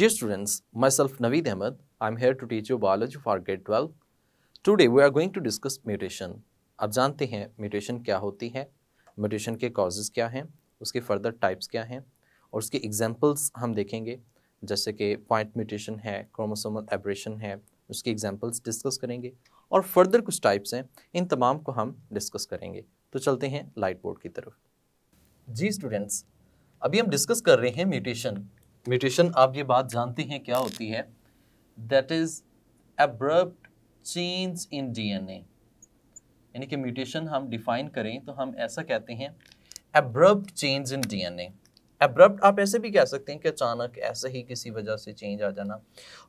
Dear students, myself Naveed Ahmed, I'm here to teach you biology for grade 12. Today we are going to discuss mutation. आप जानते हैं mutation क्या होती है mutation के causes क्या हैं उसके further types क्या हैं और उसके examples हम देखेंगे जैसे कि point mutation है chromosomal aberration है उसके examples discuss करेंगे और further कुछ types हैं इन तमाम को हम discuss करेंगे तो चलते हैं लाइट बोर्ड की तरफ जी स्टूडेंट्स अभी हम डिस्कस कर रहे हैं म्यूटेशन म्यूटेशन आप ये बात जानते हैं क्या होती है that is abrupt change in DNA यानी कि म्यूटेशन हम डिफाइन करें तो हम ऐसा कहते हैं abrupt change in DNA abrupt आप ऐसे भी कह सकते हैं कि अचानक ऐसे ही किसी वजह से चेंज आ जाना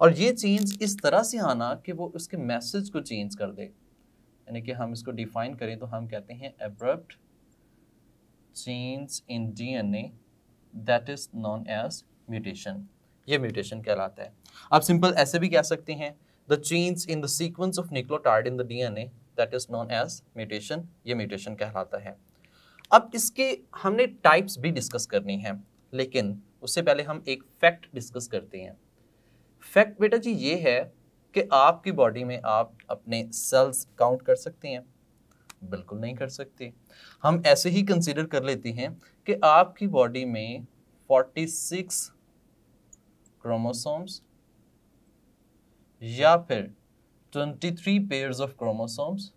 और ये चेंज इस तरह से आना कि वो उसके मैसेज को चेंज कर दे यानी कि हम इसको डिफाइन करें तो हम कहते हैं abrupt change in DNA that is known as mutation ये म्यूटेशन कहलाता है आप सिंपल ऐसे भी कह सकते हैं the change in the sequence of nucleotide in the DNA that is known as mutation ये म्यूटेशन कहलाता है अब इसके हमने टाइप्स भी डिस्कस करनी है लेकिन उससे पहले हम एक फैक्ट डिस्कस करते हैं फैक्ट बेटा जी ये है कि आपकी बॉडी में आप अपने सेल्स काउंट कर सकते हैं बिल्कुल नहीं कर सकते हम ऐसे ही कंसिडर कर लेते हैं कि आपकी बॉडी में 46 क्रोमोसोम्स या फिर 23 pairs of chromosomes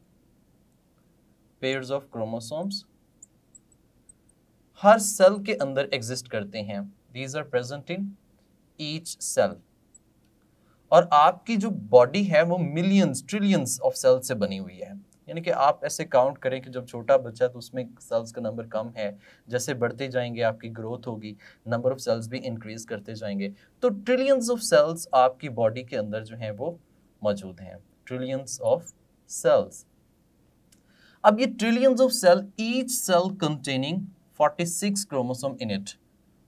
pairs of chromosomes हर सेल के अंदर एग्जिस्ट करते हैं these are present in each cell और आपकी जो बॉडी है वो मिलियंस ट्रिलियंस ऑफ सेल से बनी हुई है यानी कि आप ऐसे काउंट करें कि जब छोटा बच्चा तो उसमें सेल्स का नंबर कम है जैसे बढ़ते जाएंगे आपकी ग्रोथ होगी नंबर ऑफ सेल्स भी इंक्रीज करते जाएंगे तो ट्रिलियंस ऑफ सेल्स आपकी बॉडी के अंदर जो है वो मौजूद हैं ट्रिलियंस ऑफ सेल्स अब ये trillions of cell each cell containing 46 chromosome in it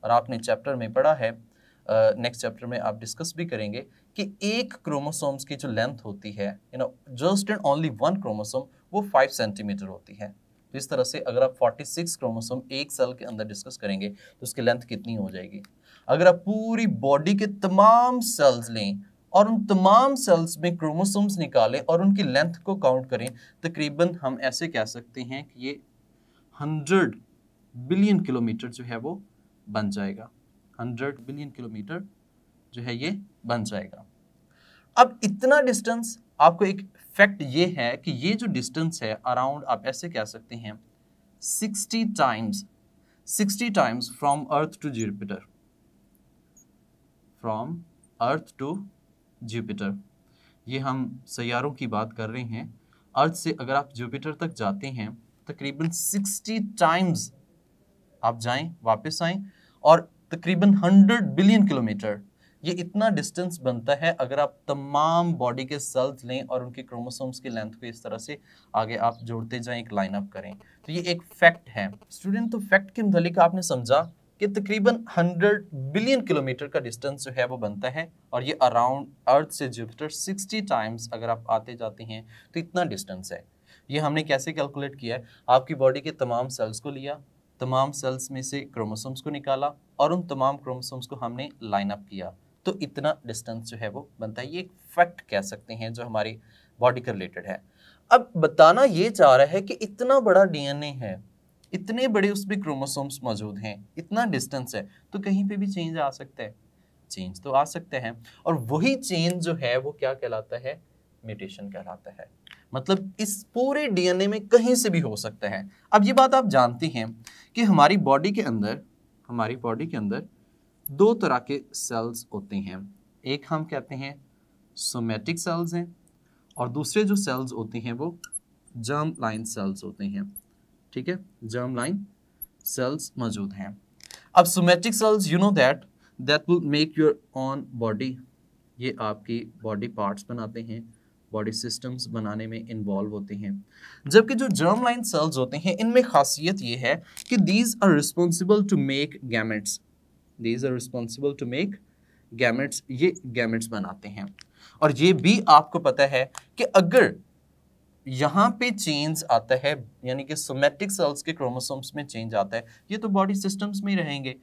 और आपने चैप्टर में पढ़ा है नेक्स्ट uh, चैप्टर में आप डिस्कस भी करेंगे कि एक क्रोमोसोम्स की जो लेंथ होती है you know just and only one chromosome वो फाइव सेंटीमीटर होती है तो इस तरह से अगर आप 46 क्रोमोसोम एक सेल के अंदर डिस्कस करेंगे तो उसकी लेंथ कितनी हो जाएगी अगर आप पूरी बॉडी के तमाम सेल्स लें और उन तमाम सेल्स में क्रोमोसोम्स निकालें और उनकी लेंथ को काउंट करें तकरीबन हम ऐसे कह सकते हैं कि ये हंड्रेड बिलियन किलोमीटर जो है वो बन जाएगा हंड्रेड बिलियन किलोमीटर जो है ये बन जाएगा अब इतना डिस्टेंस आपको एक फैक्ट ये है कि ये जो डिस्टेंस है अराउंड आप ऐसे कह सकते हैं sixty times sixty times from earth to Jupiter from earth to Jupiter ये हम सैारों की बात कर रहे हैं अर्थ से अगर आप जुपिटर तक जाते हैं तकरीबन 60 टाइम्स आप जाएं वापस आएं और तकरीबन 100 बिलियन किलोमीटर ये इतना डिस्टेंस बनता है अगर आप तमाम बॉडी के सेल्स लें और उनके क्रोमोसोम्स की लेंथ को इस तरह से आगे आप जोड़ते जाएं एक लाइनअप करें तो ये एक फैक्ट है स्टूडेंट तो फैक्ट के मुतालिक आपने समझा कि तकरीबन 100 बिलियन किलोमीटर का डिस्टेंस जो है वो बनता है और ये अराउंड अर्थ से जुपिटर 60 टाइम्स अगर आप आते जाते हैं तो इतना डिस्टेंस है ये हमने कैसे कैलकुलेट किया है आपकी बॉडी के तमाम सेल्स को लिया तमाम सेल्स में से क्रोमोसोम्स को निकाला और उन तमाम क्रोमोसोम्स को हमने लाइनअप किया तो इतना डिस्टेंस जो है वो बनता है ये एक फैक्ट कह सकते हैं जो हमारी बॉडी के रिलेटेड है अब बताना ये चाह रहा है कि इतना बड़ा डीएनए है इतने बड़े उसमें क्रोमोसोम्स मौजूद हैं इतना डिस्टेंस है तो कहीं पे भी चेंज आ सकता है चेंज तो आ सकते हैं और वही चेंज जो है वो क्या कहलाता है म्यूटेशन कहलाता है मतलब इस पूरे डीएनए में कहीं से भी हो सकता है अब ये बात आप जानती हैं कि हमारी बॉडी के अंदर हमारी बॉडी के अंदर दो तरह के सेल्स होते हैं एक हम कहते हैं सोमेटिक सेल्स हैं और दूसरे जो सेल्स होते हैं वो जर्म लाइन सेल्स होते हैं ठीक है जर्म लाइन सेल्स मौजूद हैं अब somatic cells you know that that will make your own body ये आपकी बॉडी पार्ट्स बनाते हैं बॉडी सिस्टम्स बनाने में इन्वॉल्व होते हैं जबकि जो जर्म लाइन सेल्स होते हैं इनमें खासियत ये है कि these are responsible to make gametes these are responsible to make gametes ये गैमेट्स बनाते हैं और ये भी आपको पता है कि अगर यहाँ पे चेंज आता है यानी कि सोमेटिक सेल्स के क्रोमोसोम्स में चेंज आता है ये तो बॉडी सिस्टम्स में ही रहेंगे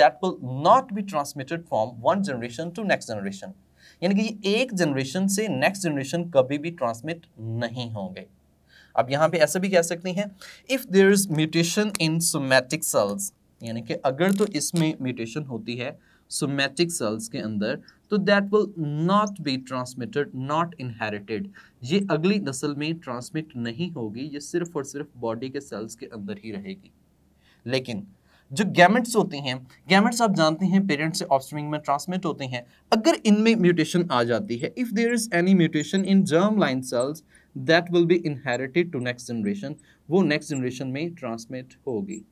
that will not be transmitted from one generation to next generation यानी कि ये एक जनरेशन से नेक्स्ट जनरेशन कभी भी ट्रांसमिट नहीं होंगे अब यहाँ पे ऐसा भी कह सकते हैं if there is mutation in somatic cells यानी कि अगर तो इसमें म्यूटेशन होती है सोमैटिक सेल्स के अंदर तो that will not be transmitted not inherited ये अगली नस्ल में ट्रांसमिट नहीं होगी ये सिर्फ और सिर्फ बॉडी के सेल्स के अंदर ही रहेगी लेकिन जो गैमेट्स होते हैं गैमेट्स आप जानते हैं पेरेंट्स से ऑफस्प्रिंग में ट्रांसमिट होते हैं अगर इनमें म्यूटेशन आ जाती है if there is any mutation in germ line cells that will be inherited to next generation वो नेक्स्ट जनरेशन में ट्रांसमिट होगी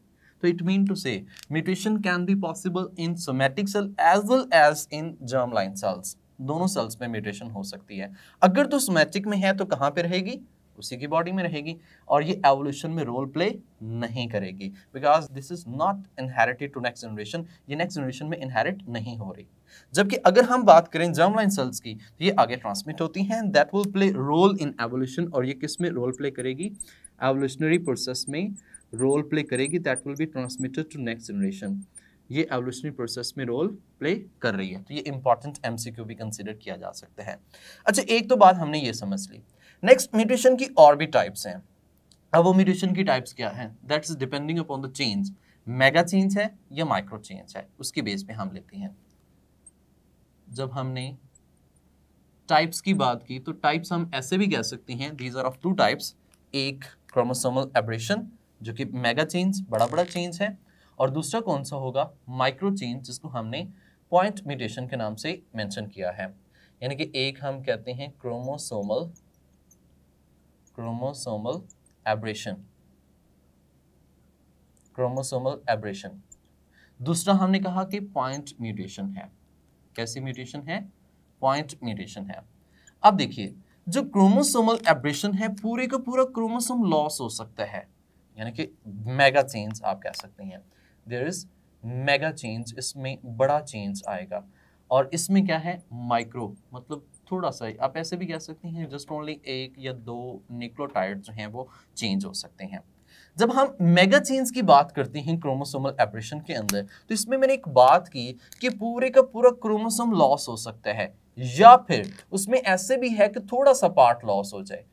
it mean to say mutation can be possible in somatic cell as well as in germ line cells दोनों cells में mutation हो सकती है अगर तो सोमैटिक में है तो कहाँ पे रहेगी उसी की बॉडी में रहेगी और ये एवोल्यूशन में रोल प्ले नहीं करेगी because this is not inherited to next generation ये नेक्स्ट जनरेशन में इनहेरिट नहीं हो रही जबकि अगर हम बात करें जर्म लाइन सेल्स की तो ये आगे ट्रांसमिट होती हैं that will play role in evolution और ये किस में रोल प्ले करेगी एवोल्यूशनरी प्रोसेस में रोल प्ले करेगी that will be transmitted to next generation ये एवोल्यूशनरी प्रोसेस में रोल प्ले कर रही है तो ये इंपॉर्टेंट एमसीक्यू भी कंसिडर किया जा सकते हैं अच्छा एक तो बात हमने ये समझ ली नेक्स्ट म्यूटेशन की और भी टाइप्स हैं अब वो म्यूटेशन की टाइप्स क्या हैं that is depending upon the change mega change है या माइक्रो चेंज है उसके बेस पे हम लेते हैं जब हमने टाइप्स की बात की तो टाइप्स हम ऐसे भी कह सकते हैं these are of two types एक क्रोमोसोमल एब्रेशन जो कि मेगा चेंज बड़ा बड़ा चेंज है और दूसरा कौन सा होगा माइक्रो चेंज जिसको हमने पॉइंट म्यूटेशन के नाम से मेंशन किया है यानी कि एक हम कहते हैं chromosomal chromosomal aberration chromosomal aberration दूसरा हमने कहा कि पॉइंट म्यूटेशन है कैसी म्यूटेशन है पॉइंट म्यूटेशन है अब देखिए जो क्रोमोसोमल एब्रेशन है पूरे का पूरा क्रोमोसोम लॉस हो सकता है यानी कि मेगा चेंज आप कह सकते हैं देर इज़ मेगा चेंज इसमें बड़ा चेंज आएगा और इसमें क्या है माइक्रो मतलब थोड़ा सा आप ऐसे भी कह सकते हैं जस्ट ओनली एक या दो निक्लोटाइड जो हैं वो चेंज हो सकते हैं जब हम मेगा चेंज की बात करते हैं क्रोमोसोमल एपरेशन के अंदर तो इसमें मैंने एक बात की कि पूरे का पूरा क्रोमोसोम लॉस हो सकता है या फिर उसमें ऐसे भी है कि थोड़ा सा पार्ट लॉस हो जाए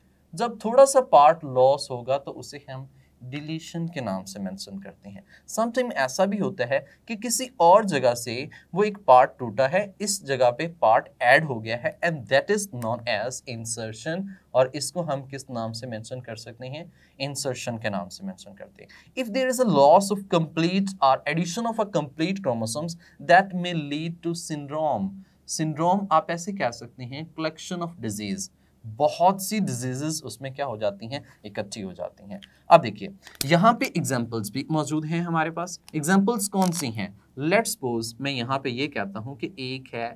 जब थोड़ा सा पार्ट लॉस होगा तो उसे हम डिलीशन के नाम से मेंशन करते हैं समटाइम ऐसा भी होता है कि किसी और जगह से वो एक पार्ट टूटा है इस जगह पे पार्ट ऐड हो गया है and that is known as insertion और इसको हम किस नाम से मेंशन कर सकते हैं इंसर्शन के नाम से मेंशन करते हैं if there is a loss of complete और addition of a complete chromosomes that may lead to syndrome syndrome आप ऐसे कह सकते हैं कलेक्शन ऑफ डिजीज़ बहुत सी डिजीजेस उसमें क्या हो जाती हैं इकट्ठी हो जाती हैं अब देखिए यहाँ पे एग्जाम्पल्स भी मौजूद हैं हमारे पास एग्जाम्पल्स कौन सी हैं लेट्स सपोज मैं यहाँ पे ये कहता हूँ कि एक है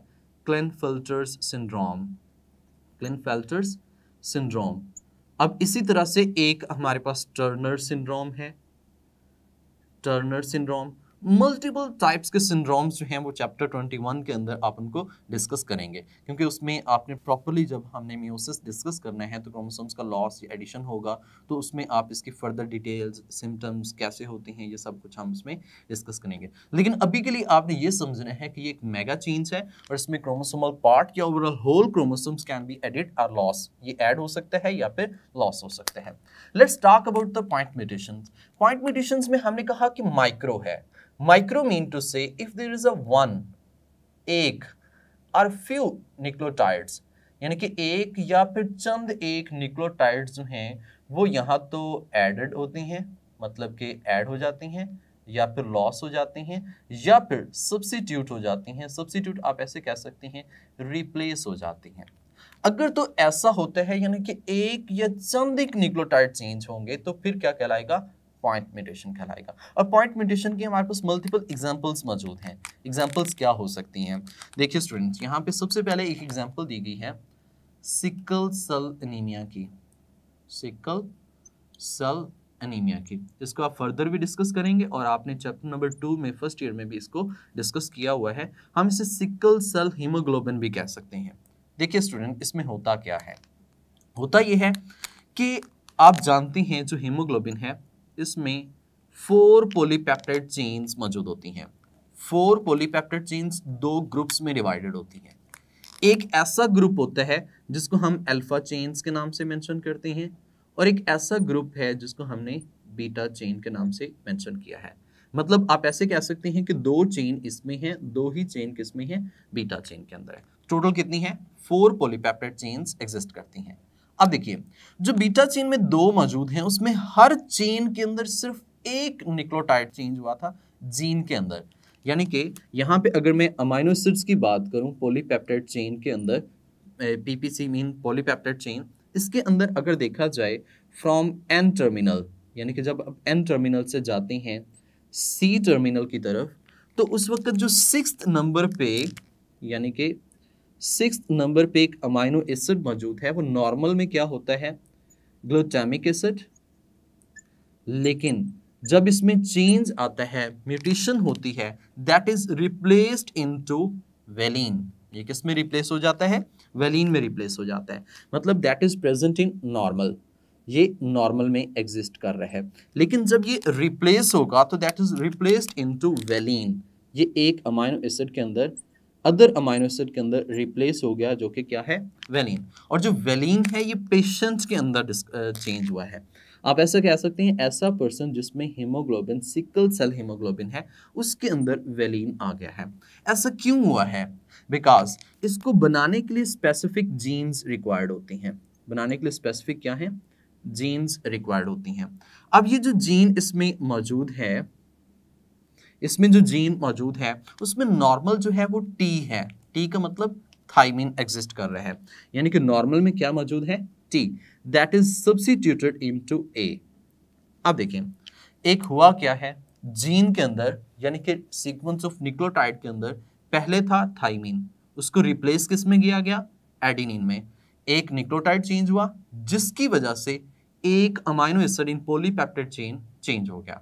Klinefelter's syndrome Klinefelter's syndrome अब इसी तरह से एक हमारे पास टर्नर सिंड्रोम है टर्नर सिंड्रोम मल्टीपल टाइप्स के सिंड्रोम्स जो हैं वो चैप्टर 21 के अंदर आप उनको डिस्कस करेंगे क्योंकि उसमें आपने प्रॉपरली जब हमने मियोसिस डिस्कस करना है तो क्रोमोसोम्स का लॉस या एडिशन होगा तो उसमें आप इसकी फर्दर डिटेल्स सिम्टम्स कैसे होते हैं ये सब कुछ हम इसमें डिस्कस करेंगे लेकिन अभी के लिए आपने ये समझना है कि ये एक मेगा चेंज है और इसमें क्रोमोसोमल पार्ट या overall whole chromosomes can be added और लॉस ये एड हो सकता है या फिर लॉस हो सकता है let's talk about the point mutation point mutation में हमने कहा कि माइक्रो है micro mean to say if there is a one एक और फ्यू निक्लोटाइड्स यानी कि एक या फिर चंद एक निक्लोटाइड्स जो हैं वो यहाँ तो एडेड होती हैं मतलब कि ऐड हो जाती हैं या फिर लॉस हो जाती हैं या फिर सब्सिट्यूट हो जाती हैं सब्सिट्यूट आप ऐसे कह सकते हैं रिप्लेस हो जाती हैं अगर तो ऐसा होता है यानी कि एक या चंद एक निक्लोटाइड चेंज होंगे तो फिर क्या कहलाएगा पॉइंट म्यूटेशन कहलाएगा और पॉइंट म्यूटेशन के हमारे पास मल्टीपल एग्जाम्पल्स मौजूद हैं एग्जाम्पल्स क्या हो सकती हैं देखिए स्टूडेंट्स यहाँ पे सबसे पहले एक एग्जाम्पल दी गई है सिकल सल एनीमिया की सिकल सल एनीमिया की इसको आप फर्दर भी डिस्कस करेंगे और आपने चैप्टर नंबर टू में फर्स्ट ईयर में भी इसको डिस्कस किया हुआ है हम इसे सिकल सेल हीमोग्लोबिन भी कह सकते हैं देखिए स्टूडेंट इसमें होता क्या है होता यह है कि आप जानते हैं जो हीमोग्लोबिन है इसमें फोर पोलीपैप्टेड चेन्स मौजूद होती हैं फोर पोलीपैप्टेड चेन्स दो ग्रुप्स में डिवाइडेड होती हैं एक ऐसा ग्रुप होता है जिसको हम अल्फा चेन्स के नाम से मेंशन करते हैं और एक ऐसा ग्रुप है जिसको हमने बीटा चेन के नाम से मेंशन किया है मतलब आप ऐसे कह सकते हैं कि दो चेन इसमें हैं दो ही चेन किसमें हैं बीटा चेन के अंदर है टोटल कितनी है फोर पोलीपैप्टेड चेन्स एग्जिस्ट करती हैं अब देखिए जो बीटा चेन में दो मौजूद हैं उसमें हर चेन के अंदर सिर्फ एक निक्लोटाइड चेंज हुआ था जीन के अंदर यानी कि यहाँ पे अगर मैं अमाइनो एसिड्स की बात करूँ पोलीपेप्टाइड चेन के अंदर पीपीसी मीन पोलीपेप्टाइड चेन इसके अंदर अगर देखा जाए फ्रॉम एन टर्मिनल यानी कि जब आप एन टर्मिनल से जाते हैं सी टर्मिनल की तरफ तो उस वक्त जो सिक्स नंबर पे यानी कि सिक्स नंबर पे एक अमाइनो एसिड मौजूद है वो नॉर्मल में क्या होता है ग्लूटामिक एसिड लेकिन जब इसमें चेंज आता है म्यूटेशन होती है that is replaced into valine ये किस में रिप्लेस हो जाता है वेलिन में रिप्लेस हो जाता है मतलब that is present in normal ये नॉर्मल में एग्जिस्ट कर रहा है लेकिन जब ये रिप्लेस होगा तो that is replaced into valine ये एक अमाइनो एसिड के अंदर अदर अमाइनो एसिड के अंदर रिप्लेस हो गया जो कि क्या है वेलिन और जो वेलिन है ये पेशेंट्स के अंदर चेंज हुआ है आप ऐसा कह सकते हैं ऐसा पर्सन जिसमें हीमोग्लोबिन सिकल सेल हीमोग्लोबिन है उसके अंदर वेलिन आ गया है ऐसा क्यों हुआ है बिकॉज इसको बनाने के लिए स्पेसिफिक जीन्स रिक्वायर्ड होती हैं बनाने के लिए स्पेसिफिक क्या है जीन्स रिक्वायर्ड होती हैं अब ये जो जीन इसमें मौजूद है इसमें जो जीन मौजूद है उसमें नॉर्मल जो है वो टी है टी का मतलब थाइमिन एग्जिस्ट कर रहा है यानी कि नॉर्मल में क्या मौजूद है T that is substituted in to A अब देखें एक हुआ क्या है जीन के अंदर यानी कि सीक्वेंस ऑफ निक्लोटाइड के अंदर पहले था थाइमिन उसको रिप्लेस किस में किया गया एडिनिन में एक निक्लोटाइड चेंज हुआ जिसकी वजह से एक amino acid in polypeptide chain change हो गया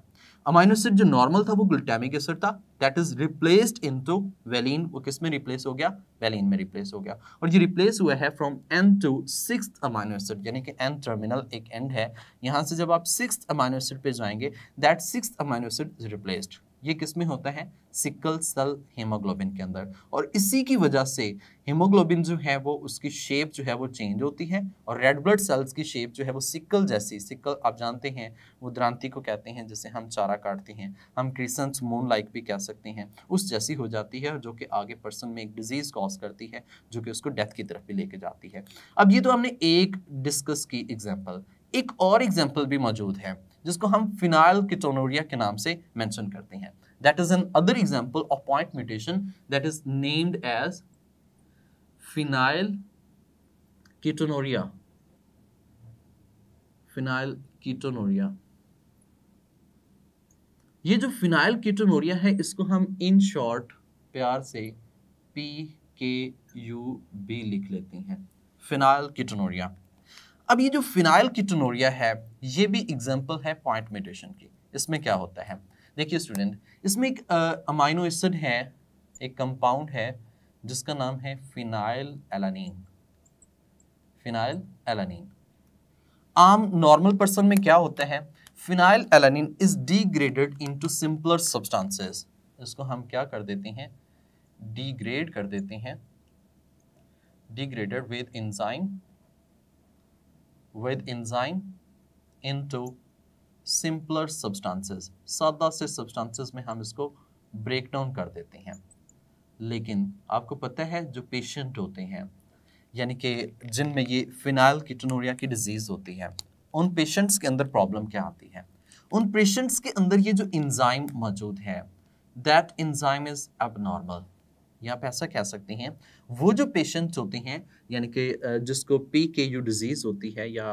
अमाइनो एसिड जो नॉर्मल था वो ग्लूटामिक एसिड था that is replaced in to valine वो किस में रिप्लेस हो गया वेलिन में रिप्लेस हो गया और ये रिप्लेस हुआ है from N to six amino acid यानी कि एन टर्मिनल एक एंड है यहाँ से जब आप सिक्स अमाइनो एसिड पे जाएंगे that six amino acid is replaced ये किस में होता है सिकल सेल हीमोग्लोबिन के अंदर और इसी की वजह से हीमोग्लोबिन जो है वो उसकी शेप जो है वो चेंज होती है और रेड ब्लड सेल्स की शेप जो है वो सिकल जैसी सिकल आप जानते हैं वो द्रांति को कहते हैं जैसे हम चारा काटते हैं हम क्रिसंस मून लाइक भी कह सकते हैं उस जैसी हो जाती है जो कि आगे पर्सन में एक डिजीज़ कॉज करती है जो कि उसको डेथ की तरफ भी लेके जाती है अब ये तो हमने एक डिस्कस की एग्जाम्पल एक और एग्जाम्पल भी मौजूद है जिसको हम फिनाइल किटोनोरिया के नाम से मेंशन करते हैं that is an other example of point mutation that is named as phenylketonuria phenylketonuria ये जो फिनाइल कीटोनोरिया है इसको हम इन शॉर्ट प्यार से पी के यू बी लिख लेते हैं फिनाइल कीटोनोरिया अब ये जो फिनाइल कीटोनोरिया है ये भी एग्जाम्पल है पॉइंट म्यूटेशन की इसमें क्या होता है देखिए स्टूडेंट इसमें एक अमाइनो एसिड है एक कंपाउंड है जिसका नाम है फिनाइल एलानीन फिनाइल एलानीन आम नॉर्मल पर्सन में क्या होता है phenylalanine is degraded into simpler substances इसको हम क्या कर देते हैं डीग्रेड कर देते हैं degraded with enzyme with enzyme into simpler substances सादा से सब्सटेंसेस में हम इसको ब्रेक डाउन कर देते हैं लेकिन आपको पता है जो पेशेंट होते हैं यानी कि जिनमें ये फिनाइल किटनोरिया की डिजीज़ होती है उन पेशेंट्स के अंदर प्रॉब्लम क्या आती है उन पेशेंट्स के अंदर ये जो इंजाइम मौजूद है दैट इंजाइम इज़ एबनॉर्मल या आप ऐसा कह सकते हैं वो जो पेशेंट्स होते हैं यानी कि जिसको पी के यू डिजीज़ होती है या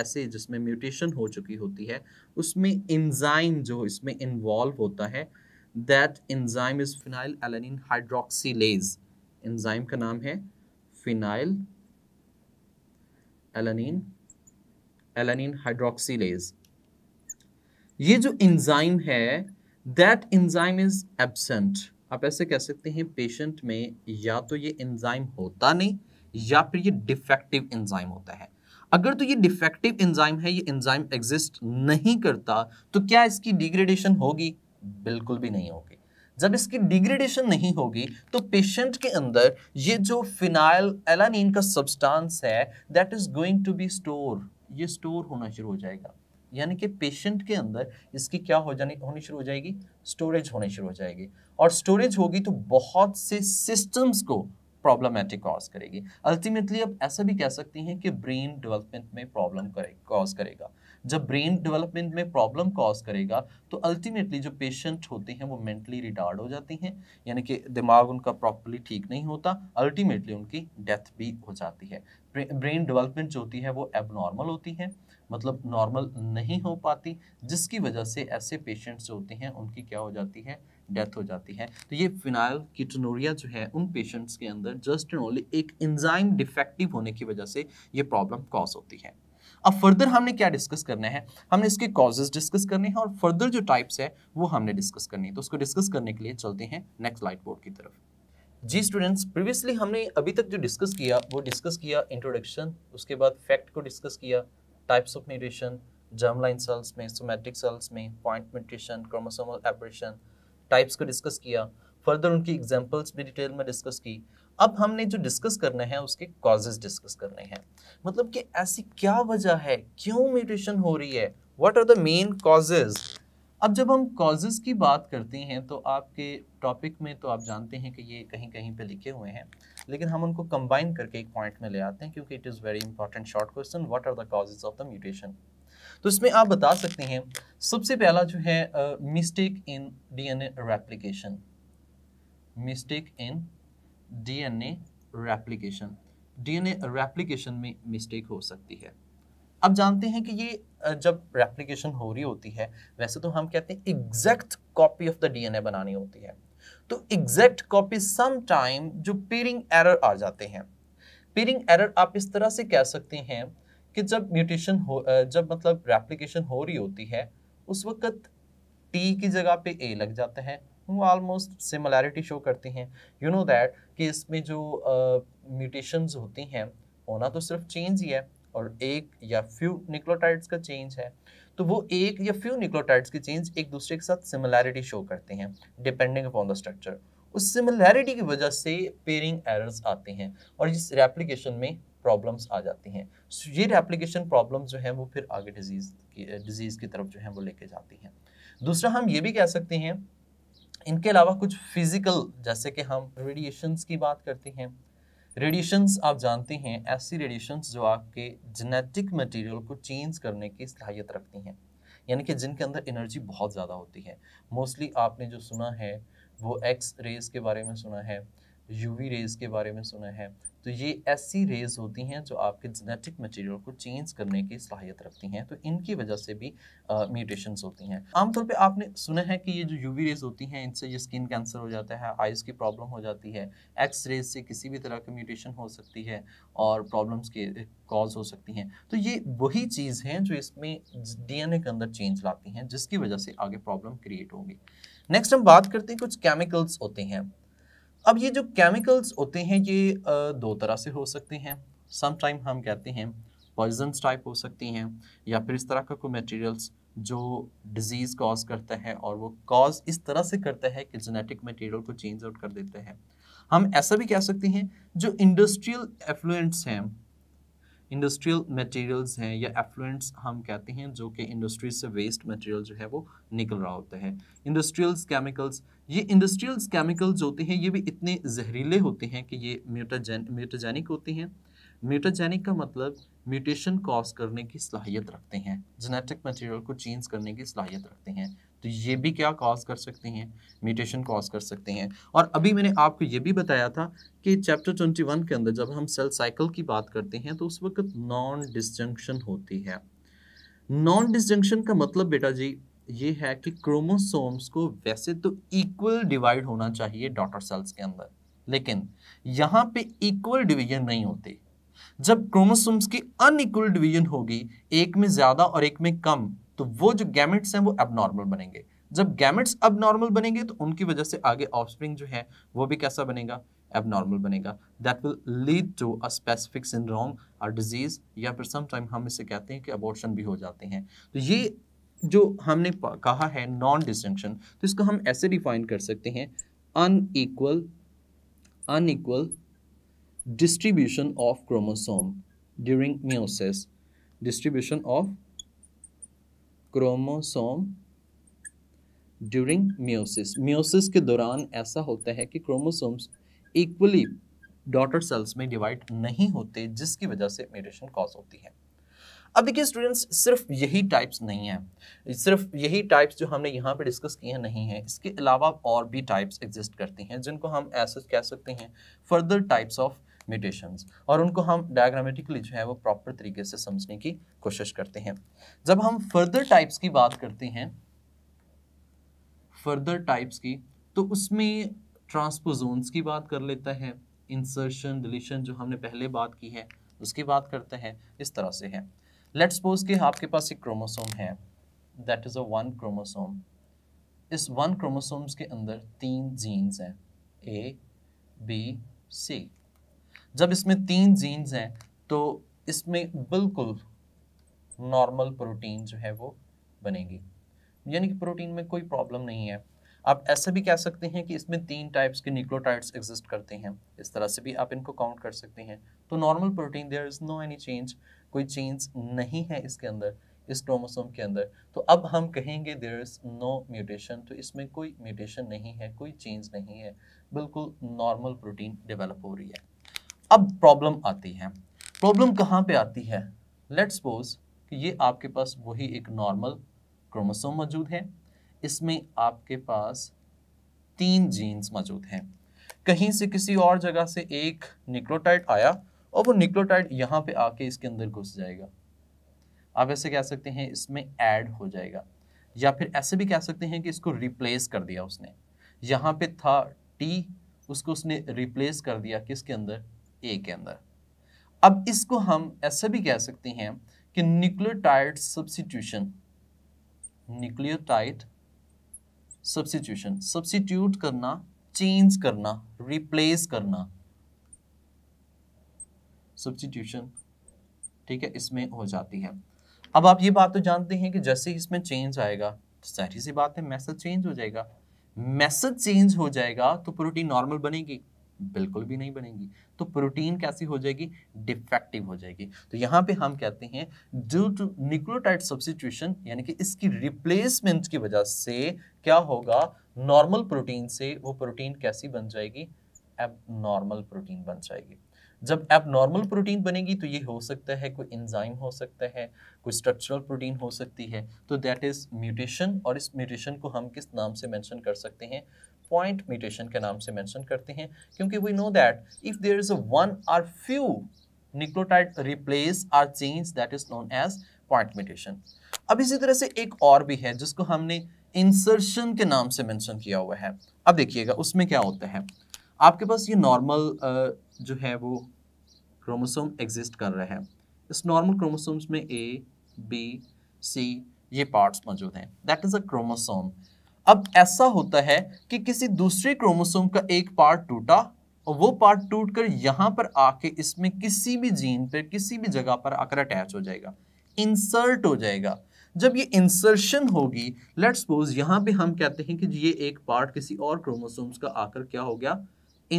ऐसे जिसमें म्यूटेशन हो चुकी होती है उसमें इंजाइम जो इसमें इन्वॉल्व होता है that enzyme is phenylalanine hydroxylase enzyme का नाम है फिनाइल एलानिन एलानिन हाइड्रोक्सीलेज ये जो इंजाइम है दैट इंजाइम इज़ एबसेंट आप ऐसे कह सकते हैं पेशेंट में या तो ये एंजाइम होता नहीं या फिर ये डिफेक्टिव एंजाइम होता है अगर तो ये डिफेक्टिव एंजाइम है ये एंजाइम एग्जिस्ट नहीं करता तो क्या इसकी डिग्रेडेशन होगी बिल्कुल भी नहीं होगी जब इसकी डिग्रेडेशन नहीं होगी तो पेशेंट के अंदर ये जो फिनाइल एलानीन का सब्सटेंस है that is going to be store ये स्टोर होना शुरू हो जाएगा यानी कि पेशेंट के अंदर इसकी क्या हो जानी होनी शुरू हो जाएगी स्टोरेज होनी शुरू हो जाएगी और स्टोरेज होगी तो बहुत से सिस्टम्स को प्रॉब्लमेटिक कॉज करेगी अल्टीमेटली आप ऐसा भी कह सकती हैं कि ब्रेन डेवलपमेंट में प्रॉब्लम करे कॉज करेगा जब ब्रेन डेवलपमेंट में प्रॉब्लम कॉज करेगा तो अल्टीमेटली जो पेशेंट होते हैं वो मेंटली रिटार्ड हो जाते हैं यानी कि दिमाग उनका प्रॉपरली ठीक नहीं होता अल्टीमेटली उनकी डेथ भी हो जाती है ब्रेन डेवलपमेंट जो होती है वो एबनॉर्मल होती है मतलब नॉर्मल नहीं हो पाती जिसकी वजह से ऐसे पेशेंट्स जो होते हैं उनकी क्या हो जाती है डेथ हो जाती है तो ये फिनाइल किटनोरिया जो है उन पेशेंट्स के अंदर जस्ट एंड ओनली एक इंजाइम डिफेक्टिव होने की वजह से ये प्रॉब्लम कॉज होती है अब फर्दर हमने क्या डिस्कस करना है हमने इसके कॉजेज डिस्कस करने हैं और फर्दर जो टाइप्स है वो हमने डिस्कस करनी है तो उसको डिस्कस करने के लिए चलते हैं नेक्स्ट लाइट बोर्ड की तरफ जी स्टूडेंट्स प्रीवियसली हमने अभी तक जो डिस्कस किया वो डिस्कस किया इंट्रोडक्शन उसके बाद फैक्ट को डिस्कस किया types of mutation germ line cells में सोमेट्रिक सेल्स में point mutation chromosomal aberration types को डिस्कस किया फर्दर उनकी एग्जाम्पल्स भी डिटेल में डिस्कस की अब हमने जो डिस्कस करने हैं उसके कॉजेज डिस्कस करने हैं मतलब कि ऐसी क्या वजह है क्यों म्यूटेशन हो रही है what are the main causes अब जब हम कॉजेज़ की बात करते हैं तो आपके टॉपिक में तो आप जानते हैं कि ये कहीं कहीं पे लिखे हुए हैं लेकिन हम उनको कंबाइन करके एक पॉइंट में ले आते हैं क्योंकि it is very important short question what are the causes of the mutation तो इसमें आप बता सकते हैं सबसे पहला जो है mistake in D N A replication mistake in D N A replication D N में मिस्टेक हो सकती है अब जानते हैं कि ये जब रेप्लिकेशन हो रही होती है वैसे तो हम कहते हैं exact copy of the DNA बनानी होती है तो एग्जैक्ट कॉपी सम टाइम जो पेरिंग एरर आ जाते हैं पेरिंग एरर आप इस तरह से कह सकते हैं कि जब म्यूटेशन हो जब मतलब रेप्लिकेशन हो रही होती है उस वक्त टी की जगह पे ए लग जाता है वो ऑलमोस्ट सिमिलैरिटी शो करती हैं यू नो दैट कि इसमें जो म्यूटेशंस uh, होती हैं होना तो सिर्फ चेंज ही है और एक या फ्यू निक्लोटाइड्स का चेंज है तो वो एक या फ्यू निक्लोटाइड्स की चेंज एक दूसरे के साथ सिमिलैरिटी शो करते हैं डिपेंडिंग अपॉन द स्ट्रक्चर उस सिमिलैरिटी की वजह से पेयरिंग एरर्स आते हैं और इस रेप्लीकेशन में प्रॉब्लम्स आ जाती हैं so, ये रेप्लीकेशन प्रॉब्लम जो है वो फिर आगे डिजीज़ की डिजीज़ की तरफ जो है वो लेके जाती हैं दूसरा हम ये भी कह सकते हैं इनके अलावा कुछ फिज़िकल जैसे कि हम रेडिएशंस की बात करते हैं रेडिएशंस आप जानते हैं ऐसी रेडिएशंस जो आपके जेनेटिक मटेरियल को चेंज करने की सलाहियत रखती हैं यानी कि जिनके अंदर एनर्जी बहुत ज़्यादा होती है मोस्टली आपने जो सुना है वो एक्स रेज के बारे में सुना है यूवी रेज के बारे में सुना है तो ये ऐसी रेज होती हैं जो आपके जेनेटिक मटेरियल को चेंज करने की सलाहियत रखती हैं तो इनकी वजह से भी म्यूटेशंस होती हैं आमतौर पे आपने सुना है कि ये जो यूवी रेज होती हैं इनसे ये स्किन कैंसर हो जाता है आइज़ की प्रॉब्लम हो जाती है एक्स रेज से किसी भी तरह की म्यूटेशन हो सकती है और प्रॉब्लम्स के कॉज हो सकती हैं तो ये वही चीज़ हैं जो इसमें डी के अंदर चेंज लाती हैं जिसकी वजह से आगे प्रॉब्लम क्रिएट होगी नेक्स्ट हम बात करते हैं कुछ केमिकल्स होते हैं अब ये जो केमिकल्स होते हैं ये दो तरह से हो सकते हैं समटाइम हम कहते हैं पॉइजन टाइप हो सकती हैं या फिर इस तरह का कोई मटेरियल्स जो डिजीज़ कॉज करता है और वो कॉज इस तरह से करता है कि जेनेटिक मटेरियल को चेंज आउट कर देते हैं हम ऐसा भी कह सकते हैं जो इंडस्ट्रियल एफ्लुएंट्स हैं इंडस्ट्रियल मटेरियल्स हैं या एफ्लुएंट्स हम कहते हैं जो कि इंडस्ट्री से वेस्ट मटेरियल जो है वो निकल रहा होता है इंडस्ट्रियल्स केमिकल्स ये इंडस्ट्रियल्स केमिकल्स होते हैं ये भी इतने जहरीले होते हैं कि ये म्यूटाजेन म्यूटाजेनिक होते हैं म्यूटाजेनिक का मतलब म्यूटेशन कॉज करने की सलाहियत रखते हैं जेनेटिक मटेरियल को चेंज करने की सलाहियत रखते हैं तो ये भी क्या कॉज कर सकती हैं म्यूटेशन कॉज कर सकती हैं और अभी मैंने आपको ये भी बताया था कि चैप्टर ट्वेंटी वन के अंदर जब हम सेल साइकिल की बात करते हैं तो उस वक्त नॉन डिस्जंक्शन होती है नॉन डिस्जंक्शन का मतलब बेटा जी ये है कि क्रोमोसोम्स को वैसे तो इक्वल डिवाइड होना चाहिए डॉटर सेल्स के अंदर लेकिन यहाँ पे इक्वल डिवीजन नहीं होते जब क्रोमोसोम्स की अनइक्वल डिवीजन होगी एक में ज़्यादा और एक में कम तो वो जो गैमेट्स हैं वो एबनॉर्मल बनेंगे जब गैमेट्स अबनॉर्मल बनेंगे तो उनकी वजह से आगे ऑफस्प्रिंग जो है वो भी कैसा बनेगा एबनॉर्मल बनेगा that will lead to a specific syndrome और डिजीज या फिर टाइम हम इसे कहते हैं कि अबॉर्शन भी हो जाते हैं तो ये जो हमने कहा है नॉन डिस्टिंक्शन तो इसको हम ऐसे डिफाइन कर सकते हैं unequal unequal distribution of chromosome during meiosis distribution of chromosome during meiosis meiosis के दौरान ऐसा होता है कि क्रोमोसोम्स इक्वली डॉटर सेल्स में डिवाइड नहीं होते जिसकी वजह से म्यूटेशन कॉज होती है अब देखिए स्टूडेंट्स सिर्फ यही टाइप्स नहीं है सिर्फ यही टाइप्स जो हमने यहाँ पे डिस्कस किए हैं नहीं है इसके अलावा और भी टाइप्स एग्जिस्ट करती हैं जिनको हम ऐसे कह सकते हैं फर्दर टाइप्स ऑफ म्यूटेशंस और उनको हम डायग्रामेटिकली जो है वो प्रॉपर तरीके से समझने की कोशिश करते हैं जब हम फर्दर टाइप्स की बात करते हैं फर्दर टाइप्स की तो उसमें ट्रांसपोजोन्स की बात कर लेता है इंसर्शन डिलीशन जो हमने पहले बात की है उसकी बात करते हैं इस तरह से है लेट सपोज कि आपके पास एक क्रोमोसोम है that is a one chromosome इस वन क्रोमोसोम्स के अंदर तीन जीन्स हैं ए बी सी जब इसमें तीन जीन्स हैं तो इसमें बिल्कुल नॉर्मल प्रोटीन जो है वो बनेगी यानी कि प्रोटीन में कोई प्रॉब्लम नहीं है आप ऐसे भी कह सकते हैं कि इसमें तीन टाइप्स के न्यूक्लियोटाइड्स एग्जिस्ट करते हैं इस तरह से भी आप इनको काउंट कर सकते हैं तो normal protein there is no any change कोई चेंज नहीं है इसके अंदर इस क्रोमोसोम के अंदर तो अब हम कहेंगे देयर इज़ नो म्यूटेशन तो इसमें कोई म्यूटेशन नहीं है कोई चेंज नहीं है बिल्कुल नॉर्मल प्रोटीन डेवलप हो रही है अब प्रॉब्लम आती है प्रॉब्लम कहाँ पे आती है लेट सपोज कि ये आपके पास वही एक नॉर्मल क्रोमोसोम मौजूद है इसमें आपके पास तीन जीन्स मौजूद हैं कहीं से किसी और जगह से एक निक्लोटाइड आया और वो निक्लोटाइड यहाँ पे आके इसके अंदर घुस जाएगा आप ऐसे कह सकते हैं इसमें ऐड हो जाएगा या फिर ऐसे भी कह सकते हैं कि इसको रिप्लेस कर दिया उसने यहाँ पे था टी उसको उसने रिप्लेस कर दिया किसके अंदर ए के अंदर अब इसको हम ऐसे भी कह सकते हैं कि nucleotide substitution nucleotide substitution substitute करना चेंज करना रिप्लेस करना सब्सिट्यूशन ठीक है इसमें हो जाती है अब आप ये बात तो जानते हैं कि जैसे इसमें चेंज आएगा तो सारी सी बात है मैसेज चेंज हो जाएगा मैसेज चेंज हो जाएगा तो प्रोटीन नॉर्मल बनेगी बिल्कुल भी नहीं बनेगी तो प्रोटीन कैसी हो जाएगी डिफेक्टिव हो जाएगी तो यहाँ पे हम कहते हैं ड्यू टू निक्लोटाइड सब्सिट्यूशन यानी कि इसकी रिप्लेसमेंट की वजह से क्या होगा नॉर्मल प्रोटीन से वो प्रोटीन कैसी बन जाएगी एब नॉर्मल प्रोटीन बन जाएगी जब एब नॉर्मल प्रोटीन बनेगी तो ये हो सकता है कोई एंजाइम हो सकता है कोई स्ट्रक्चरल प्रोटीन हो सकती है तो दैट इज़ म्यूटेशन और इस म्यूटेशन को हम किस नाम से मेंशन कर सकते हैं पॉइंट म्यूटेशन के नाम से मेंशन करते हैं क्योंकि we know that if there is a one or few nucleotide replace or change that is known as point mutation अब इसी तरह से एक और भी है जिसको हमने इंसर्शन के नाम से मेंशन किया हुआ है अब देखिएगा उसमें क्या होता है आपके पास ये नॉर्मल जो है वो क्रोमोसोम एग्जिस्ट कर रहे हैं इस नॉर्मल क्रोमोसोम्स में ए बी सी ये पार्ट्स मौजूद हैं दैट इज़ अ क्रोमोसोम अब ऐसा होता है कि किसी दूसरे क्रोमोसोम का एक पार्ट टूटा और वो पार्ट टूट कर पर आके इसमें किसी भी जीन पर किसी भी जगह पर आकर अटैच हो जाएगा इंसर्ट हो जाएगा जब ये इंसर्शन होगी लेट सपोज यहां पे हम कहते हैं कि ये एक पार्ट किसी और क्रोमोसोम्स का आकर क्या हो गया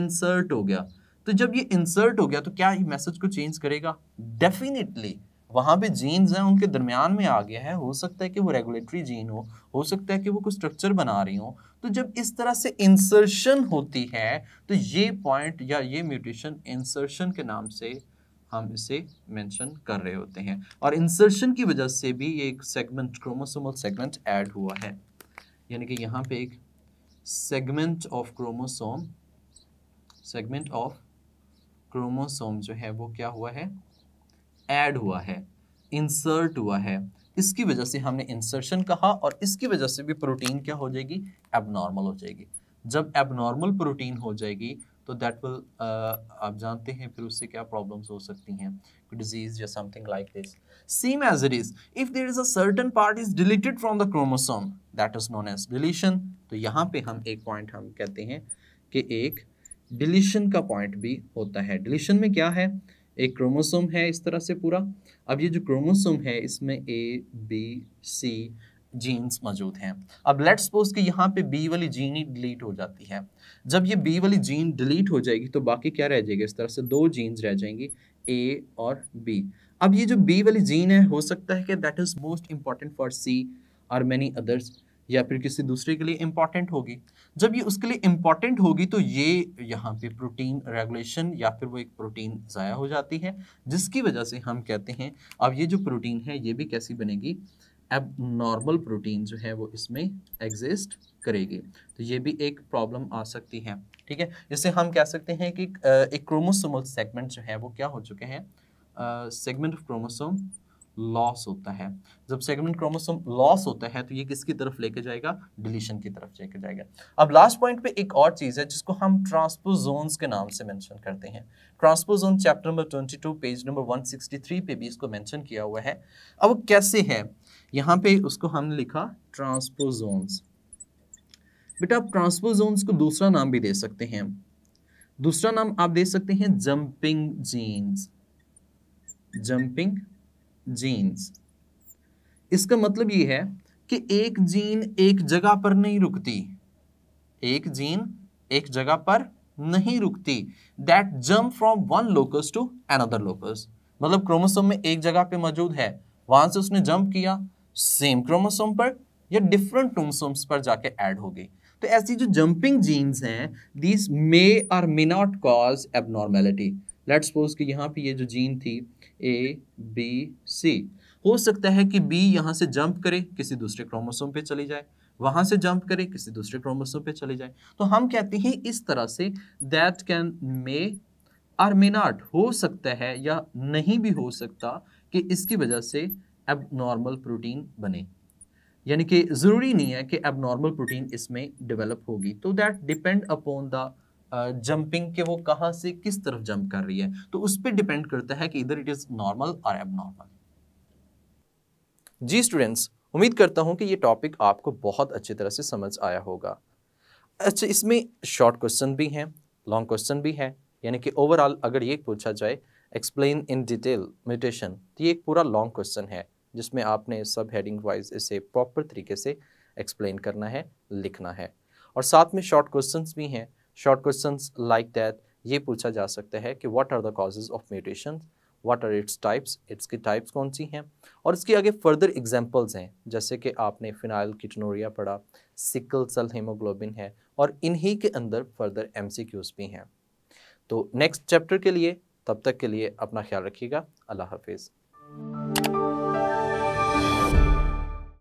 इंसर्ट हो गया तो जब ये इंसर्ट हो गया तो क्या ये मैसेज को चेंज करेगा डेफिनेटली वहाँ पे जीन्स हैं उनके दरमियान में आ गया है हो सकता है कि वो रेगुलेटरी जीन हो हो सकता है कि वो कुछ स्ट्रक्चर बना रही हो तो जब इस तरह से इंसर्शन होती है तो ये पॉइंट या ये म्यूटेशन इंसर्शन के नाम से हम इसे मेंशन कर रहे होते हैं और इंसर्शन की वजह से भी ये एक सेगमेंट क्रोमोसोमल सेगमेंट ऐड हुआ है यानी कि यहाँ पे एक segment of chromosome segment of chromosome जो है वो क्या हुआ है ऐड हुआ है इंसर्ट हुआ है इसकी वजह से हमने इंसर्शन कहा और इसकी वजह से भी प्रोटीन क्या हो जाएगी एबनॉर्मल हो जाएगी जब एबनॉर्मल प्रोटीन हो जाएगी तो दैट विल uh, आप जानते हैं फिर उससे क्या प्रॉब्लम्स हो सकती हैं डिजीज या something like this same as it is if there is a certain part is deleted from the chromosome that is known as deletion तो यहाँ पे हम एक पॉइंट हम कहते हैं कि एक डिलीशन का पॉइंट भी होता है डिलीशन में क्या है एक क्रोमोसोम है इस तरह से पूरा अब ये जो क्रोमोसोम है इसमें ए बी सी जीन्स मौजूद हैं अब लेट्स सपोज कि यहाँ पे बी वाली जीन ही डिलीट हो जाती है जब ये बी वाली जीन डिलीट हो जाएगी तो बाकी क्या रह जाएगा इस तरह से दो जीन्स रह जाएंगी ए और बी अब ये जो बी वाली जीन है हो सकता है कि that is most important for C और मैनी अदर्स या फिर किसी दूसरे के लिए इम्पॉर्टेंट होगी जब ये उसके लिए इम्पॉर्टेंट होगी तो ये यहाँ पे प्रोटीन रेगुलेशन या फिर वो एक प्रोटीन ज़ाया हो जाती है जिसकी वजह से हम कहते हैं अब ये जो प्रोटीन है ये भी कैसी बनेगी अब नॉर्मल प्रोटीन जो है वो इसमें एग्जिस्ट करेगी तो ये भी एक प्रॉब्लम आ सकती है ठीक है जिससे हम कह सकते हैं कि एक क्रोमोसोमल सेगमेंट जो है वो क्या हो चुके हैं सेगमेंट ऑफ क्रोमोसोम लॉस होता है जब सेगमेंट क्रोमोसोम लॉस होता है तो ये किसकी तरफ लेके जाएगा डिलीशन की तरफ लेके जाएगा अब लास्ट पॉइंट पे एक और चीज़ है जिसको हम ट्रांसपोजोन्स के नाम से मेंशन करते हैं transposon chapter number 22 page number 163 पे भी इसको मेंशन किया हुआ है अब कैसे है यहाँ पे उसको हमने लिखा ट्रांसपोजोन्स बेटा आप ट्रांसपोजोन्स को दूसरा नाम भी दे सकते हैं दूसरा नाम आप दे सकते हैं जंपिंग जीन्स जंपिंग जीन्स इसका मतलब ये है कि एक जीन एक जगह पर नहीं रुकती एक जीन एक जगह पर नहीं रुकती that jump from one locus to another locus मतलब क्रोमोसोम में एक जगह पे मौजूद है वहां से उसने जंप किया सेम क्रोमोसोम पर या डिफरेंट क्रोमोसोम्स पर जाके ऐड हो गई तो ऐसी जो जंपिंग जीन्स हैं these may or may not cause abnormality let's suppose कि यहाँ पे ये जो जीन थी ए बी सी हो सकता है कि बी यहाँ से जंप करे किसी दूसरे क्रोमोसोम पे चले जाए वहां से जंप करे किसी दूसरे क्रोमोसोम पे चले जाए तो हम कहते हैं इस तरह से that can may or may not हो सकता है या नहीं भी हो सकता कि इसकी वजह से अब नॉर्मल प्रोटीन बने यानी कि ज़रूरी नहीं है कि अब नॉर्मल प्रोटीन इसमें डेवलप होगी तो that depend upon the jumping के वो कहाँ से किस तरफ जंप कर रही है तो उस पर डिपेंड करता है कि इधर इट इज नॉर्मल और एबनॉर्मल जी स्टूडेंट्स उम्मीद करता हूँ कि ये टॉपिक आपको बहुत अच्छी तरह से समझ आया होगा अच्छा इसमें शॉर्ट क्वेश्चन भी हैं लॉन्ग क्वेश्चन भी हैं यानी कि ओवरऑल अगर ये पूछा जाए एक्सप्लेन इन डिटेल म्यूटेशन तो ये एक पूरा लॉन्ग क्वेश्चन है जिसमें आपने सब हेडिंग वाइज इसे प्रॉपर तरीके से एक्सप्लेन करना है लिखना है और साथ में शॉर्ट क्वेश्चंस भी हैं शॉर्ट क्वेश्चन लाइक दैट ये पूछा जा सकता है कि what are the causes of mutation what are its types its की टाइप्स कौन सी हैं और इसके आगे फर्दर एग्जाम्पल्स हैं जैसे कि आपने फिनाइल किटनोरिया पढ़ा सिकल सेल हीमोग्लोबिन है और इन्हीं के अंदर फर्दर एम भी हैं तो नेक्स्ट चैप्टर के लिए तब तक के लिए अपना ख्याल रखिएगा अल्लाह हाफिज़